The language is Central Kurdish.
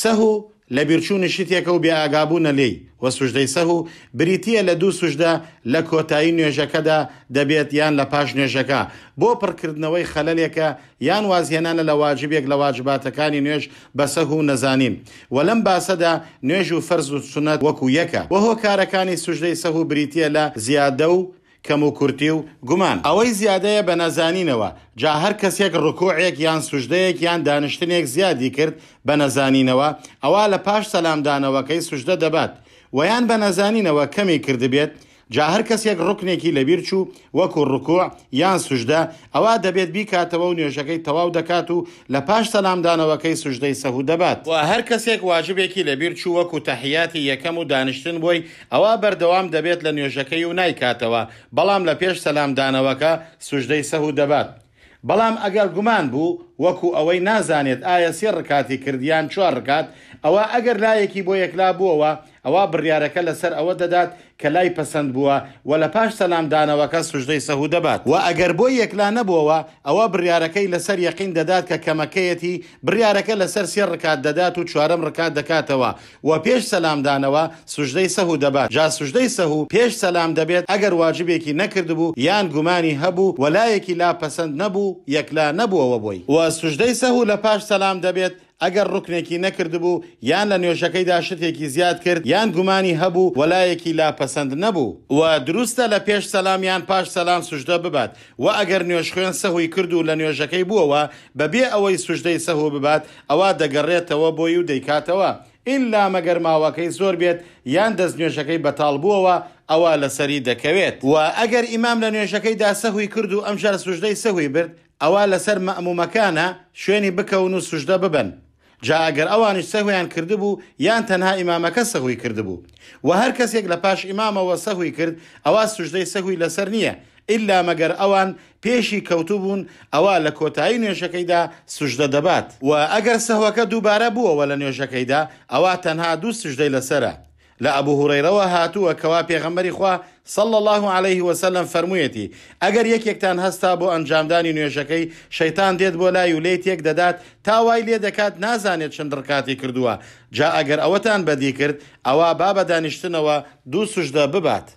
سەهوو لە بیرچوو نیشتێکە و بێئگابوونە لێی وە سوژدەی سەهوو بریتە لە دوو سوژدا لە کۆتایی نوێژەکەدا دەبێت یان لە پاش نوێژەکە بۆ پڕکردنەوەی خەلەلێکە یان وازهێنانە لە واجبێک لە واجباتەکانی نوێژ بەسەه و نەزانین و لەم باسەدا نوێژ و فەرز و سونەت وەکو یەکە وەهۆ کارەکانی سوژدەی سەهوو بریتە لە زیادە و کەم و کورتی و گومان ئەوەی زیادەیە بە نەزانینەوە جا هەر کەسێک ڕکوعێک یان سوژدەیەک یان دانیشتنێک زیادی کرد بە نەزانینەوە ئەوە لە پاش سەلامدانەوەکەی سوژدە دەبات ویان بە نەزانینەوە کەمی کردبێت جا هەر کەسێک ڕکنێکی لەبیر چوو وەکو ڕکوع یان سوژدە ئەوا دەبێت بیکاتەوە و نوێژەکەی تەواو دەکات و لە پاش سەلامدانەوەکەی سوژدەی سەهوو دەبات و هەر کەسێک واجبێکی لەبیر چوو وەکو تەحیاتی یەکەم و دانیشتن بۆی ئەوە بەردەوام دەبێت لە نوێژەکەی و نایکاتەوە بەڵام لە پێش سەلامدانەوەکە سوژدەی سەهوو دەبات. بەڵام ئەگەر گومان بوو وەکو ئەوەی نازانێت ئایا سێ ڕکاتی کردیان چوار ڕکات ئەوە ئەگەر لایەکی بۆ یەکلا بووەوە ئەوە بڕیارەکە لەسەر ئەوە دەدات کە لای پەسەند بووە و لە پاش سەلامدانەوەکە سوژدەی سەهوو دەبات و ئەگەر بۆ یەکلا نەبووەوە ئەوە بڕیارەکەی لەسەر یەقین دەدات کە کەمەکەیەتی بڕیارەکە لەسەر سێ ڕکات دەدات و چوارم ڕکات دەکاتەوە و پێش سەلامدانەوە سوژدەی سەهوو دەبات جا سوژدەی سەهوو پێش سەلام دەبێت ئەگەر واجبێکی نەکردبوو یان گومانی هەبوو وەلایەکی لا پەسەند نەبوو یەکلا نەبووەوە بۆی و سوژدەی سەهوو لە پاش سەلام دەبێت ئەگەر ڕکنێکی نەکردبوو یان لە نوێژەکەیدا شتێکی زیاد کرد یان گومانی هەبوو وەلایەکی لاپەسەند نەبوو و دروستە لە پێش سەلامیان پاش سەلام سوشدە ببات و ئەگەر نوێژخوێن سەهوی کرد و لە نوێژەکەی بووەوە بەبێ ئەوەی سوشدەی سەهوو ببات ئەوە دەگەڕێتەوە بۆی و دەیکاتەوە. ئللا مەگەر ماوەکەی زۆر بێت یان دەست نوێژەکەی بەتاڵ بووەوە ئەوە لەسەری دەکەوێت و ئەگەر ئیمام لە نوێژەکەی داسەهوی کرد و ئەمژار سوژدەی سەهوی برد ئەوە لەسەر مەمومەکانە شوێنی بکەون و سوژدە ببن جاگەر ئەوانی سەهویان کردبوو یان تەنها ئیمامەکە سەهوی کردبوو و هەر کەسێک لە پاش ئیمامەوە سەهوی کرد ئەوە سوژدەی سەهوی لەسەر نییە ئللا مەگەر ئەوان پێشی کەوتو بوون ئەوە لە کۆتایی نوێژەکەیدا سوژدە دەبات و ئەگەر سەهوەکە دووبارە بووەوە لە نوێژەکەیدا ئەوە تەنها دوو سوژدەی لەسرە لە ئەبوو هوڕێرەوە هاتووە کەوا پێغەمبەری خوا صلى الله عليه وسلم فرموویەتی ئەگەر یەکێکتان هەستا بۆ ئەنجامدانی نوێژەکەی شەیتان دێت بۆ لای و لێت یەک دەدات تاوای لێ دەکات نازانێت چند ڕکاتی کردووە جا ئەگەر ئەوەتان بەدی کرد ئەوە با بە دانیشتنەوە دوو سوشدە ببات.